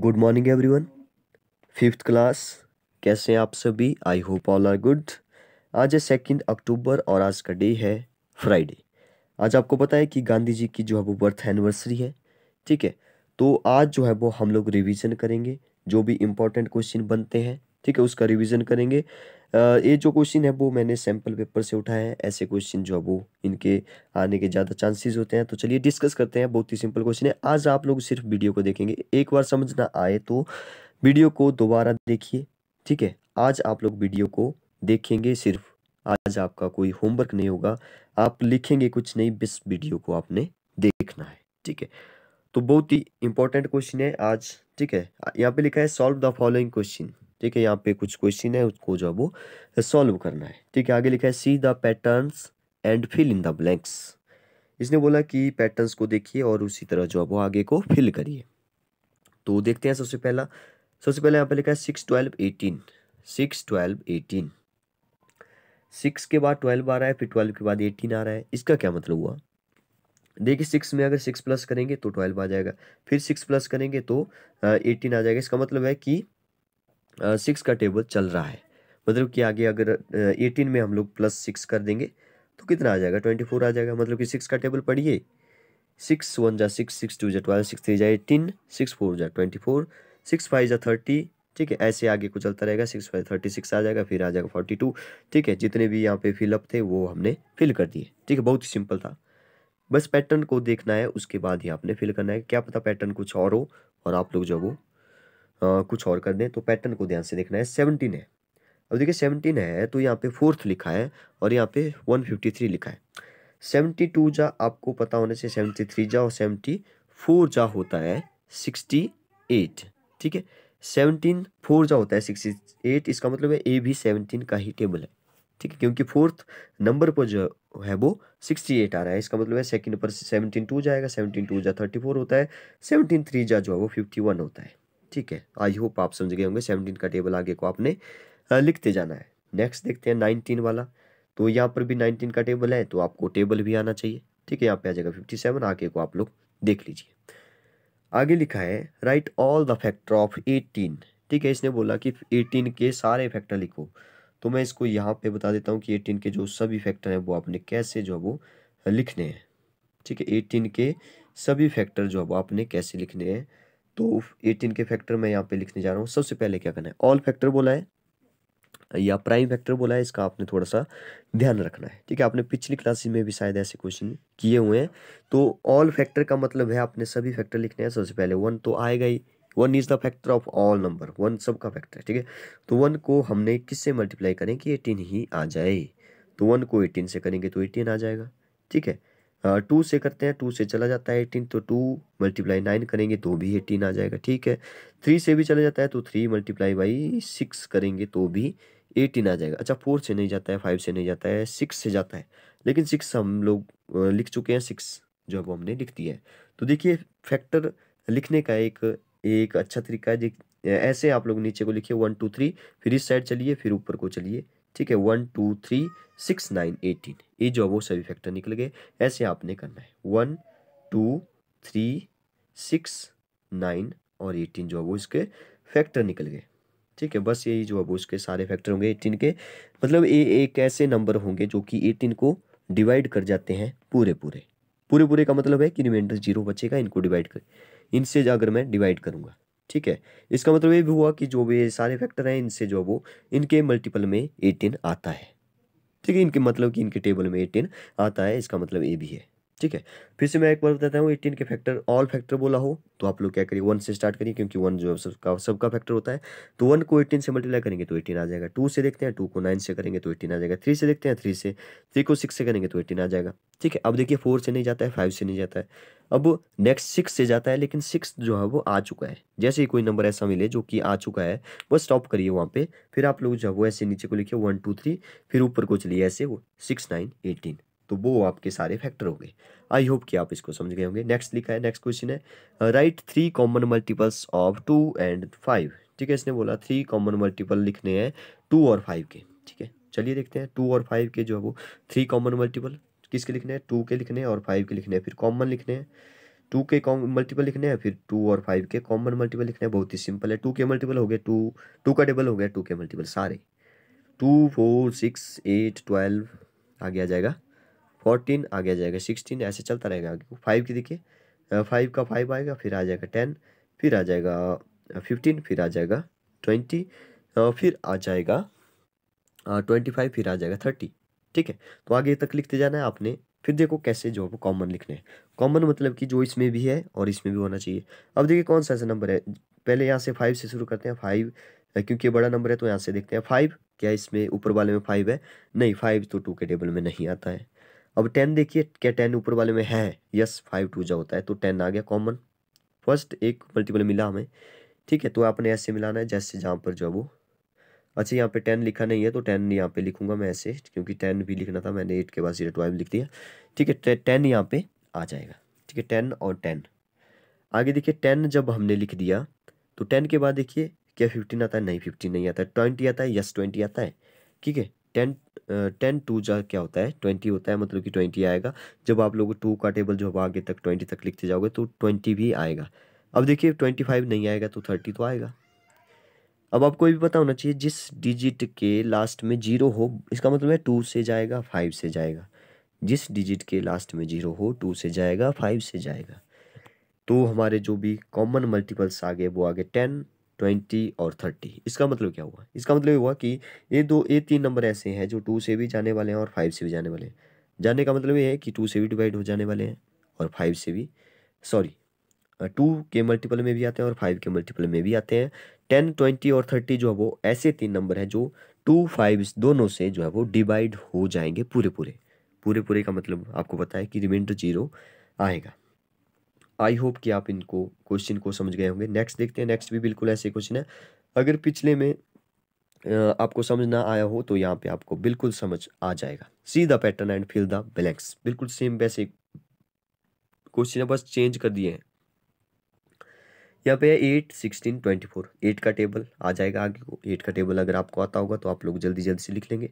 good morning everyone fifth class कैसे हैं आप सभी I hope all are good आज है सेकेंड अक्टूबर और आज का डे है फ्राइडे आज आपको पता है कि गांधी जी की जो है वो बर्थ एनिवर्सरी है ठीक है तो आज जो है वो हम लोग रिवीजन करेंगे जो भी इम्पोर्टेंट क्वेश्चन बनते हैं ठीक है उसका रिवीजन करेंगे ये जो क्वेश्चन है वो मैंने सैम्पल पेपर से उठाया है ऐसे क्वेश्चन जो है वो इनके आने के ज़्यादा चांसेस होते हैं तो चलिए डिस्कस करते हैं बहुत ही सिंपल क्वेश्चन है आज आप लोग सिर्फ वीडियो को देखेंगे एक बार समझ ना आए तो वीडियो को दोबारा देखिए ठीक है आज आप लोग वीडियो को देखेंगे सिर्फ आज आपका कोई होमवर्क नहीं होगा आप लिखेंगे कुछ नहीं बस वीडियो को आपने देखना है ठीक है तो बहुत ही इंपॉर्टेंट क्वेश्चन है आज ठीक है यहाँ पे लिखा है सॉल्व द फॉलोइंग क्वेश्चन ठीक है यहाँ पे कुछ क्वेश्चन है उसको जो वो सॉल्व करना है ठीक है आगे लिखा है see the patterns and fill in the blanks इसने बोला कि पैटर्न्स को देखिए और उसी तरह जो वो आगे को फिल करिए तो देखते हैं सबसे पहला सबसे पहले यहाँ पे लिखा है six twelve eighteen six twelve eighteen six के बाद ट्वेल्व आ रहा है फिर ट्वेल्व के बाद एटीन आ रहा है इसका क्या मतलब हुआ देखिए सिक्स में अगर सिक्स प्लस करेंगे तो ट्वेल्व आ जाएगा फिर सिक्स प्लस करेंगे तो एटीन आ जाएगा इसका मतलब है कि सिक्स का टेबल चल रहा है मतलब कि आगे अगर एटीन में हम लोग प्लस सिक्स कर देंगे तो कितना आ जाएगा ट्वेंटी फोर आ जाएगा मतलब कि सिक्स का टेबल पढ़िए सिक्स वन जा सिक्स सिक्स टू जा ट्वेल्व सिक्स थ्री जा एटीन सिक्स फोर जा ट्वेंटी फोर सिक्स फाइव जा थर्टी ठीक है ऐसे आगे को चलता रहेगा सिक्स फाइव थर्टी सिक्स आ जाएगा फिर आ जाएगा फोर्टी टू ठीक है जितने भी यहाँ पे फिलअप थे वो हमने फिल कर दिए ठीक है बहुत ही सिंपल था बस पैटर्न को देखना है उसके बाद ही आपने फिल करना है क्या पता पैटर्न कुछ और हो और आप लोग जो वो आ, कुछ और कर दें तो पैटर्न को ध्यान से देखना है सेवनटीन है अब देखिए सेवनटीन है तो यहाँ पे फोर्थ लिखा है और यहाँ पे वन फिफ्टी थ्री लिखा है सेवनटी टू जा आपको पता होने से सेवनटी थ्री जा और सेवनटी फोर जा होता है सिक्सटी एट ठीक है सेवनटीन फोर जा होता है सिक्सटी एट इसका मतलब है ए भी सेवनटीन का ही टेबल है ठीक है क्योंकि फोर्थ नंबर पर जो है वो सिक्सटी एट आ रहा है इसका मतलब है सेकंड पर सेवनटीन टू जाएगा सेवनटीन टू जा थर्टी फोर होता है सेवनटीन थ्री जा जो है वो फिफ्टी वन होता है ठीक है आई होप आप समझ गए होंगे सेवनटीन का टेबल आगे को आपने लिखते जाना है नेक्स्ट देखते हैं नाइनटीन वाला तो यहाँ पर भी नाइनटीन का टेबल है तो आपको टेबल भी आना चाहिए ठीक है यहाँ पे आ जाएगा फिफ्टी सेवन आगे को आप लोग देख लीजिए आगे लिखा है write all the factor of eighteen ठीक है इसने बोला कि एटीन के सारे फैक्टर लिखो तो मैं इसको यहाँ पे बता देता हूँ कि एटीन के जो सभी फैक्टर हैं वो आपने कैसे जो है वो लिखने हैं ठीक है एटीन के सभी फैक्टर जो है वो आपने कैसे लिखने हैं तो एटीन के फैक्टर मैं यहाँ पे लिखने जा रहा हूँ सबसे पहले क्या करना है ऑल फैक्टर बोला है या प्राइम फैक्टर बोला है इसका आपने थोड़ा सा ध्यान रखना है ठीक है आपने पिछली क्लासेस में भी शायद ऐसे क्वेश्चन किए हुए हैं तो ऑल फैक्टर का मतलब है आपने सभी फैक्टर लिखने हैं सबसे पहले वन तो आएगा ही one is the factor of all number one सब का फैक्टर है ठीक है तो वन को हमने किससे मल्टीप्लाई करें कि एटीन ही आ जाए तो वन को एटीन से करेंगे तो एटीन आ जाएगा ठीक है टू हाँ, से करते हैं टू से चला जाता है एटीन तो टू मल्टीप्लाई नाइन करेंगे तो भी एटीन आ जाएगा ठीक है थ्री से भी चला जाता है तो थ्री मल्टीप्लाई बाई सिक्स करेंगे तो भी एटीन आ जाएगा अच्छा फोर से नहीं जाता है फाइव से नहीं जाता है सिक्स से जाता है लेकिन सिक्स हम लोग लिख चुके हैं सिक्स जो अब हमने लिख दिया है तो देखिए फैक्टर लिखने का एक एक अच्छा तरीका है ऐसे आप लोग नीचे को लिखिए वन टू थ्री फिर इस साइड चलिए फिर ऊपर को चलिए ठीक है one two three six nine eighteen ये जो वो सभी फैक्टर निकल गए ऐसे आपने करना है one two three six nine और एटीन जो वो इसके फैक्टर निकल गए ठीक है बस यही जो अब उसके सारे फैक्टर होंगे एटीन के मतलब ये एक ऐसे नंबर होंगे जो कि एटीन को डिवाइड कर जाते हैं पूरे पूरे पूरे पूरे का मतलब है कि रिमाइंडर जीरो बचेगा इनको डिवाइड कर इनसे अगर मैं डिवाइड करूँगा ठीक है इसका मतलब ये भी हुआ कि जो भी सारे फैक्टर हैं इनसे जो वो इनके मल्टीपल में एटीन आता है ठीक है इनके मतलब कि इनके टेबल में एटीन आता है इसका मतलब ये भी है ठीक है फिर से मैं एक बार बताता हूँ एटीन के फैक्टर ऑल फैक्टर बोला हो तो आप लोग क्या करिए वन से स्टार्ट करिए क्योंकि वन जो है सबका सबका फैक्टर होता है तो वन को एटीन से मल्टीप्लाई करेंगे तो एटीन आ जाएगा टू से देखते हैं टू को नाइन से करेंगे तो एटीन आ जाएगा थ्री से देखते हैं थ्री से थ्री को सिक्स से करेंगे तो एटीन आ जाएगा ठीक है अब देखिए फोर से नहीं जाता है फाइव से नहीं जाता है अब नेक्स्ट सिक्स से जाता है लेकिन सिक्स जो है वो आ चुका है जैसे ही कोई नंबर ऐसा मिले जो कि आ चुका है वो स्टॉप करिए वहाँ पे फिर आप लोग जो है वो ऐसे नीचे को लिखिए वन टू थ्री फिर ऊपर को चलिए ऐसे वो सिक्स नाइन एटीन तो वो आपके सारे फैक्टर हो गए आई होप कि आप इसको समझ गए होंगे नेक्स्ट लिखा है नेक्स्ट क्वेश्चन है write three common multiples of two and five ठीक है इसने बोला थ्री कॉमन मल्टीपल लिखने हैं टू और फाइव के ठीक है चलिए देखते हैं टू और फाइव के जो है वो थ्री कॉमन मल्टीपल किसके लिखने हैं टू के लिखने हैं और फाइव के लिखने हैं फिर कॉमन लिखने हैं टू के मल्टीपल लिखने हैं फिर टू और फाइव के कॉमन मल्टीपल लिखने हैं बहुत ही सिंपल है टू के मल्टीपल हो गए टू टू का टेबल हो गया टू के मल्टीपल सारे two four six eight twelve आगे आ जाएगा फोर्टीन आगे आ जाएगा सिक्सटीन ऐसे चलता रहेगा आगे फाइव की देखिए फाइव का फाइव आएगा फिर आ जाएगा टेन फिर आ जाएगा फिफ्टीन फिर आ जाएगा ट्वेंटी फिर आ जाएगा ट्वेंटी फाइव फिर आ जाएगा थर्टी ठीक है तो आगे तक लिखते जाना है आपने फिर देखो कैसे जो है कॉमन लिखने हैं कॉमन मतलब कि जो इसमें भी है और इसमें भी होना चाहिए अब देखिए कौन सा ऐसा नंबर है पहले यहाँ से फाइव से शुरू करते हैं फाइव क्योंकि बड़ा नंबर है तो यहाँ से देखते हैं फाइव क्या इसमें ऊपर वाले में फाइव है नहीं फाइव तो टू के टेबल में नहीं आता है अब टेन देखिए क्या टेन ऊपर वाले में है यस फाइव टू जा होता है तो टेन आ गया कॉमन फर्स्ट एक मल्टीपल मिला हमें ठीक है तो आपने ऐसे मिलाना है जैसे जहाँ पर जो है वो अच्छा यहाँ पे टेन लिखा नहीं है तो टेन यहाँ पे लिखूंगा मैं ऐसे क्योंकि टेन भी लिखना था मैंने एट के बाद जीरो ट्वेल्व लिख दिया ठीक है टेन यहाँ पे आ जाएगा ठीक है टेन और टेन आगे देखिए टेन जब हमने लिख दिया तो टेन के बाद देखिए क्या फिफ्टीन आता है नहीं फिफ्टीन नहीं आता ट्वेंटी आता है यस ट्वेंटी आता है ठीक है टेन टेन टू जा क्या होता है ट्वेंटी होता है मतलब कि ट्वेंटी आएगा जब आप लोग टू का टेबल जो आगे तक ट्वेंटी तक लिखते जाओगे तो ट्वेंटी भी आएगा अब देखिए ट्वेंटी फाइव नहीं आएगा तो थर्टी तो आएगा अब आपको ये भी पता होना चाहिए जिस डिजिट के लास्ट में जीरो हो इसका मतलब है टू से जाएगा फाइव से जाएगा जिस डिजिट के लास्ट में जीरो हो टू से जाएगा फाइव से जाएगा तो हमारे जो भी कॉमन मल्टीपल्स आ गए वो आ गए टेन ट्वेंटी और थर्टी इसका मतलब क्या हुआ इसका मतलब हुआ कि ये दो ये तीन नंबर ऐसे हैं जो टू से भी जाने वाले हैं और फाइव से भी जाने वाले हैं जाने का मतलब ये है कि टू से भी डिवाइड हो जाने वाले हैं और फाइव से भी सॉरी टू के मल्टीपल में भी आते हैं और फाइव के मल्टीपल में भी आते हैं टेन ट्वेंटी और थर्टी जो है वो ऐसे तीन नंबर हैं जो टू फाइव दोनों से जो है वो डिवाइड हो जाएंगे पूरे पूरे पूरे पूरे का मतलब आपको पता है कि रिमाइंडर जीरो आएगा आई होप कि आप इनको क्वेश्चन को समझ गए होंगे नेक्स्ट देखते हैं नेक्स्ट भी बिल्कुल ऐसे क्वेश्चन है अगर पिछले में आपको समझ ना आया हो तो यहाँ पे आपको बिल्कुल समझ आ जाएगा see the pattern and fill the blanks बिल्कुल सेम वैसे क्वेश्चन है बस चेंज कर दिए हैं यहाँ पे है eight sixteen twenty four eight का टेबल आ जाएगा आगे को एट का टेबल अगर आपको आता होगा तो आप लोग जल्दी जल्दी से लिख लेंगे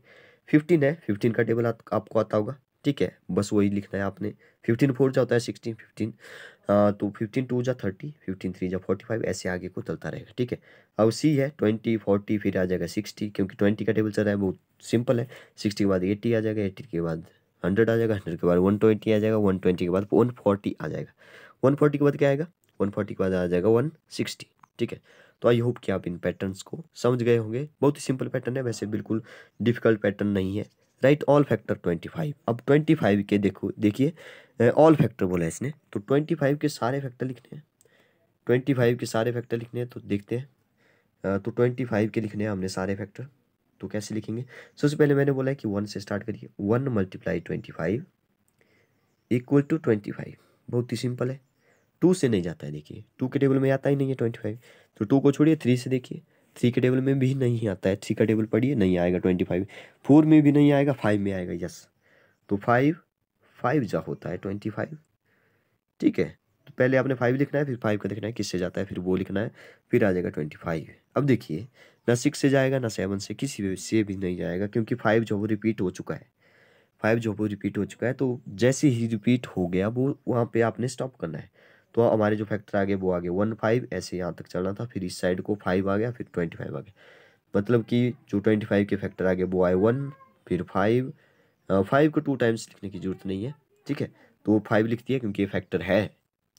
फिफ्टीन है फिफ्टीन का टेबल आपको आता होगा ठीक है बस वही लिखना है आपने फिफ्टीन फोर जा होता है सिक्सटीन फिफ्टीन तो फिफ्टीन टू जा थर्टी फिफ्टीन थ्री जा फोर्टी फाइव ऐसे आगे को चलता रहेगा ठीक है अब सी है ट्वेंटी फोर्टी फिर आ जाएगा सिक्सटी क्योंकि ट्वेंटी का टेबल चल रहा है बहुत सिंपल है सिक्सटी के बाद एट्टी आ जाएगा एट्टी के बाद हंड्रेड आ जाएगा हंड्रेड के बाद वन ट्वेंटी आ जाएगा वन ट्वेंटी के बाद वन फोर्टी आ जाएगा वन फोर्टी के बाद क्या आएगा वन फोर्टी के बाद आ जाएगा वन सिक्सटी ठीक है तो आई होप कि आप इन पैटर्न्स को समझ गए होंगे बहुत ही सिंपल पैटर्न है वैसे बिल्कुल डिफिकल्ट पैटर्न नहीं है write all factor twenty five अब ट्वेंटी फाइव के देखो देखिए ऑल फैक्टर बोला है इसने तो ट्वेंटी फाइव के सारे फैक्टर लिखने हैं ट्वेंटी फाइव के सारे फैक्टर लिखने हैं तो देखते हैं तो ट्वेंटी फाइव के लिखने हैं हमने सारे फैक्टर तो कैसे लिखेंगे सबसे पहले मैंने बोला है कि वन से स्टार्ट करिए one multiply twenty five equal to twenty five बहुत ही सिंपल है टू से नहीं जाता है देखिए टू के टेबल में आता ही नहीं है ट्वेंटी फाइव तो टू को छोड़िए थ्री से देखिए थ्री के टेबल में भी नहीं आता है थ्री का टेबल पढ़िए नहीं आएगा ट्वेंटी फाइव फोर में भी नहीं आएगा फाइव में आएगा यस तो फाइव फाइव जा होता है ट्वेंटी फाइव ठीक है तो पहले आपने फाइव लिखना है फिर फाइव का लिखना है किससे जाता है फिर वो लिखना है फिर आ जाएगा ट्वेंटी फाइव अब देखिए ना सिक्स से जाएगा ना सेवन से किसी से भी नहीं जाएगा क्योंकि फाइव जो वो रिपीट हो चुका है फाइव जो वो रिपीट हो चुका है तो जैसे ही रिपीट हो गया वो वहाँ पर आपने स्टॉप करना है तो हाँ, हमारे जो फैक्टर आ गए वो आ गए वन फाइव ऐसे यहाँ तक चलना था फिर इस साइड को फाइव आ गया फिर ट्वेंटी फाइव आ गया मतलब कि जो ट्वेंटी फाइव के फैक्टर आ गए वो आए वन फिर फाइव फाइव को टू टाइम्स लिखने की जरूरत नहीं है ठीक है तो फाइव लिख दिया क्योंकि ये फैक्टर है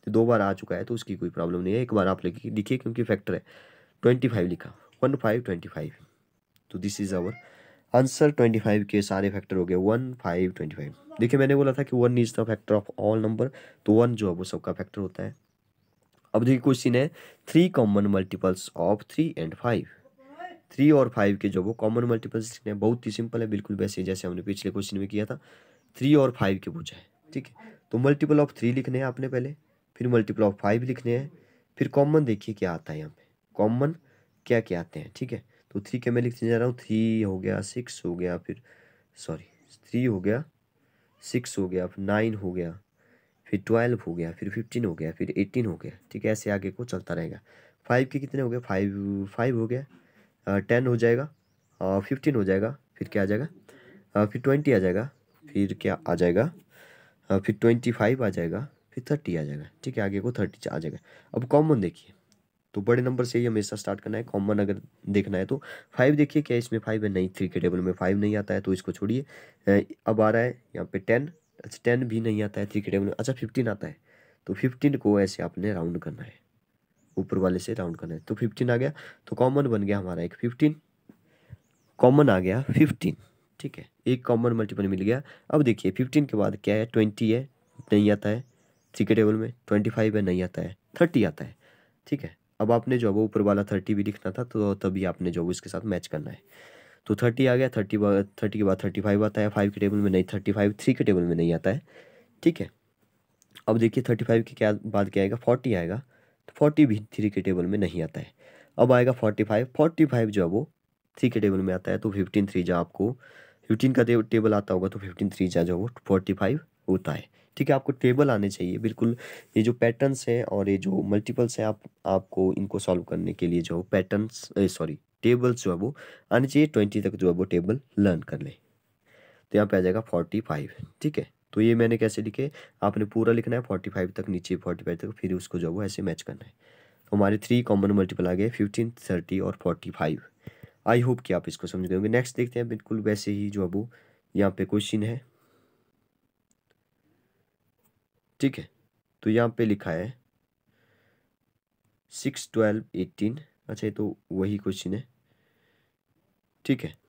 तो दो बार आ चुका है तो उसकी कोई प्रॉब्लम नहीं है एक बार आप लिखिए लिखिए क्योंकि फैक्टर है ट्वेंटी फाइव लिखा वन फाइव ट्वेंटी फाइव तो this is our answer twenty five के सारे फैक्टर हो गए वन फाइव ट्वेंटी फाइव देखिए मैंने बोला था कि one is the factor of all number तो वन जो है वो सबका फैक्टर होता है अब देखिए क्वेश्चन है three common multiples of three and five three और फाइव के जो वो कॉमन मल्टीपल्स लिखने हैं बहुत ही सिंपल है बिल्कुल वैसे जैसे हमने पिछले क्वेश्चन में किया था थ्री और फाइव के पूछा है ठीक है तो मल्टीपल ऑफ थ्री लिखने हैं आपने पहले फिर मल्टीपल ऑफ फाइव लिखने हैं फिर कॉमन देखिए क्या आता है यहाँ पे कॉमन क्या क्या आते हैं ठीक है तो थ्री के मैं लिखते जा रहा हूँ थ्री हो गया सिक्स हो गया फिर सॉरी थ्री हो गया सिक्स हो गया नाइन हो गया फिर ट्वेल्व हो गया फिर फिफ्टीन हो गया फिर एटीन हो गया ठीक है ऐसे आगे को चलता रहेगा फाइव के कितने हो गए फाइव फाइव हो गया टेन हो जाएगा और फिफ्टीन हो जाएगा फिर क्या आ जाएगा फिर ट्वेंटी आ जाएगा फिर क्या आ जाएगा फिर ट्वेंटी फाइव आ जाएगा फिर थर्टी आ जाएगा ठीक है आगे को थर्टी आ जाएगा अब कॉमन देखिए तो बड़े नंबर से ही हमेशा स्टार्ट करना है कॉमन अगर देखना है तो फाइव देखिए क्या इसमें फाइव है नहीं थ्री के टेबल में फाइव नहीं आता है तो इसको छोड़िए अब आ रहा है यहाँ पे टेन अच्छा टेन भी नहीं आता है थ्री के टेबल में अच्छा फिफ्टीन आता है तो फिफ्टीन को ऐसे आपने राउंड करना है ऊपर वाले से राउंड करना है तो फिफ्टीन आ गया तो कॉमन बन गया हमारा एक फिफ्टीन कॉमन आ गया फिफ्टीन ठीक है एक कॉमन मल्टीपल मिल गया अब देखिए फिफ्टीन के बाद क्या है ट्वेंटी है नहीं आता है थ्री के टेबल में ट्वेंटी फाइव है नहीं आता है थर्टी आता है ठीक है अब आपने जो है वो ऊपर वाला थर्टी भी लिखना था तो तभी आपने जो है इसके साथ मैच करना है तो थर्टी आ गया थर्टी थर्टी के बाद थर्टी फाइव आता है फाइव के टेबल में नहीं थर्टी फाइव थ्री के टेबल में नहीं आता है ठीक है अब देखिए थर्टी फाइव के क्या बाद क्या आएगा फोर्टी आएगा तो फोर्टी भी थ्री के टेबल में नहीं आता है अब आएगा फोर्टी फाइव फोर्टी फाइव जो है वो थ्री के टेबल में आता है तो फिफ्टीन थ्री जा आपको फिफ्टीन का टेबल आता होगा तो फिफ्टीन थ्री जा जो वो फोर्टी फाइव होता है ठीक है आपको टेबल आने चाहिए बिल्कुल ये जो पैटर्न्स हैं और ये जो मल्टीपल्स हैं आप आपको इनको सॉल्व करने के लिए जो पैटर्न्स सॉरी टेबल्स जो है वो आने चाहिए ट्वेंटी तक जो है वो टेबल लर्न कर लें तो यहाँ पे आ जाएगा फोर्टी फाइव ठीक है तो ये मैंने कैसे लिखे आपने पूरा लिखना है फोर्टी फाइव तक नीचे फोर्टी फाइव तक फिर उसको जो है वो ऐसे मैच करना है हमारे थ्री कॉमन मल्टीपल आ गए फिफ्टीन थर्टी और फोर्टी फाइव आई होप कि आप इसको समझ गए होंगे नेक्स्ट देखते हैं बिल्कुल वैसे ही जो है वो यहाँ पे क्वेश्चन है ठीक है तो यहाँ पे लिखा है सिक्स ट्वेल्व एटीन अच्छा ये तो वही क्वेश्चन है ठीक है